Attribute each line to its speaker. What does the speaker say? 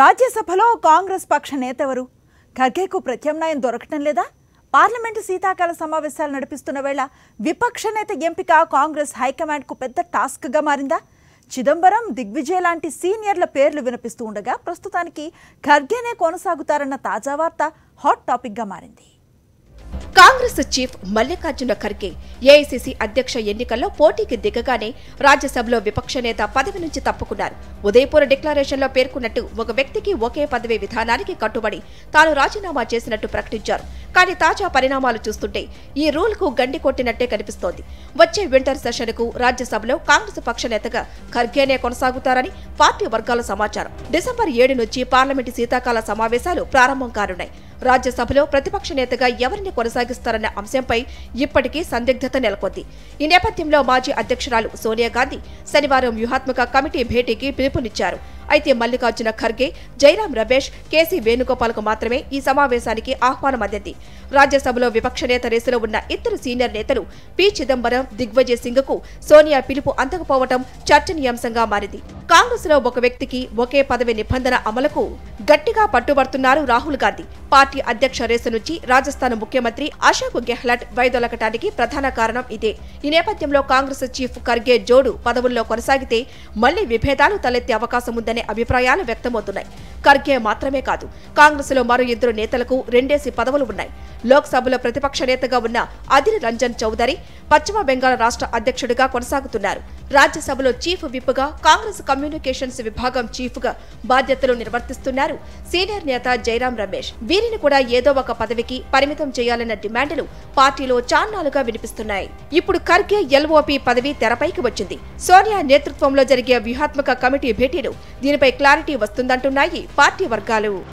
Speaker 1: రాజ్యసభలో కాంగ్రెస్ పక్ష నేత ఎవరు ఖర్గేకు ప్రత్యామ్నాయం దొరకటం లేదా పార్లమెంటు శీతాకాల సమావేశాలు నడిపిస్తున్న వేళ విపక్ష నేత ఎంపిక కాంగ్రెస్ హైకమాండ్కు పెద్ద టాస్క్గా మారిందా చిదంబరం దిగ్విజయ్ లాంటి సీనియర్ల పేర్లు వినిపిస్తూ ఉండగా ప్రస్తుతానికి ఖర్గేనే కొనసాగుతారన్న తాజా వార్త హాట్ టాపిక్గా మారింది
Speaker 2: Congress chief Mallikarjuna Kharge AICC అధ్యక్ష ఎన్నికల్లో పోటీకి దిగగానే రాజ్యసభలో విపక్ష నేత పదవి నుంచి తప్పుకున్నారు ఉదయపూర్ డిక్లరేషన్లో పేర్కొన్నట్టు ఒక వ్యక్తికి ఒకే పదవి విధానానికి కట్టుబడి తాను రాజీనామా చేసినట్టు ప్రకటించారు కానీ తాజా పరిణామాలు చూస్తుంటే ఈ రూల్ కు గండి కొట్టినట్టే కనిపిస్తోంది వచ్చే వింటర్ సెషన్కు రాజ్యసభలో కాంగ్రెస్ పక్ష నేతగా ఖర్గేనే కొనసాగుతారని పార్టీ వర్గాల సమాచారం డిసెంబర్ ఏడు నుంచి పార్లమెంటు శీతాకాల సమావేశాలు ప్రారంభం కానున్నాయి రాజ్యసభలో ప్రతిపక్ష నేతగా ఎవరిని కొనసాగిస్తారు చేస్తారన్న అంశంపై ఇప్పటికీ సందిగ్ధత నెలకొంది ఈ నేపథ్యంలో మాజీ అధ్యక్షురాలు సోనియా గాంధీ శనివారం వ్యూహాత్మక కమిటీ భేటీకి పిలుపునిచ్చారు అయితే మల్లికార్జున ఖర్గే జైరాం రమేష్ కేసీ వేణుగోపాల్కు మాత్రమే ఈ సమావేశానికి ఆహ్వానం అందింది రాజ్యసభలో విపక్ష నేత రేసులో ఉన్న ఇద్దరు సీనియర్ నేతలు పి చిదంబరం దిగ్విజయ్ సింగ్ కు సోనియా పిలుపు అందకపోవడం చర్చనీయాంశంగా మారింది కాంగ్రెస్ లో ఒక వ్యక్తికి ఒకే పదవి నిబంధన అమలుకు గట్టిగా పట్టుబడుతున్నారు రాహుల్ గాంధీ పార్టీ అధ్యక్ష రేసు నుంచి రాజస్థాన్ ముఖ్యమంత్రి అశోక్ గెహ్లట్ వైదొలకటానికి ప్రధాన కారణం ఇదే ఈ నేపథ్యంలో కాంగ్రెస్ చీఫ్ ఖర్గే జోడు పదవుల్లో కొనసాగితే మళ్లీ విభేదాలు తలెత్తే అవకాశం ఉందని అనే అభిప్రాయాలు వ్యక్తమవుతున్నాయి ఖర్గే మాత్రమే కాదు కాంగ్రెస్ లో మరో ఇద్దరు నేతలకు రెండేసి పదవులు ఉన్నాయి లోక్సభలో ప్రతిపక్ష నేతగా ఉన్న అధిర్ రంజన్ చౌదరి పశ్చిమ బెంగాల్ రాష్ట్ర అధ్యక్షుడిగా కొనసాగుతున్నారు రాజ్యసభలో చీఫ్ విప్గా కాంగ్రెస్ కమ్యూనికేషన్స్ విభాగం చీఫ్ గా బాధ్యతలు నిర్వర్తిస్తున్నారు సీనియర్ నేత జైరాం రమేష్ వీరిని కూడా ఏదో ఒక పదవికి పరిమితం చేయాలన్న డిమాండ్లు పార్టీలో చాన్నాలుగా వినిపిస్తున్నాయి ఇప్పుడు ఖర్గే ఎల్ఓపి పదవి తెరపైకి వచ్చింది సోనియా నేతృత్వంలో జరిగే వ్యూహాత్మక కమిటీ భేటీలు దీనిపై క్లారిటీ వస్తుందంటున్నాయి పార్టీ వర్గాలు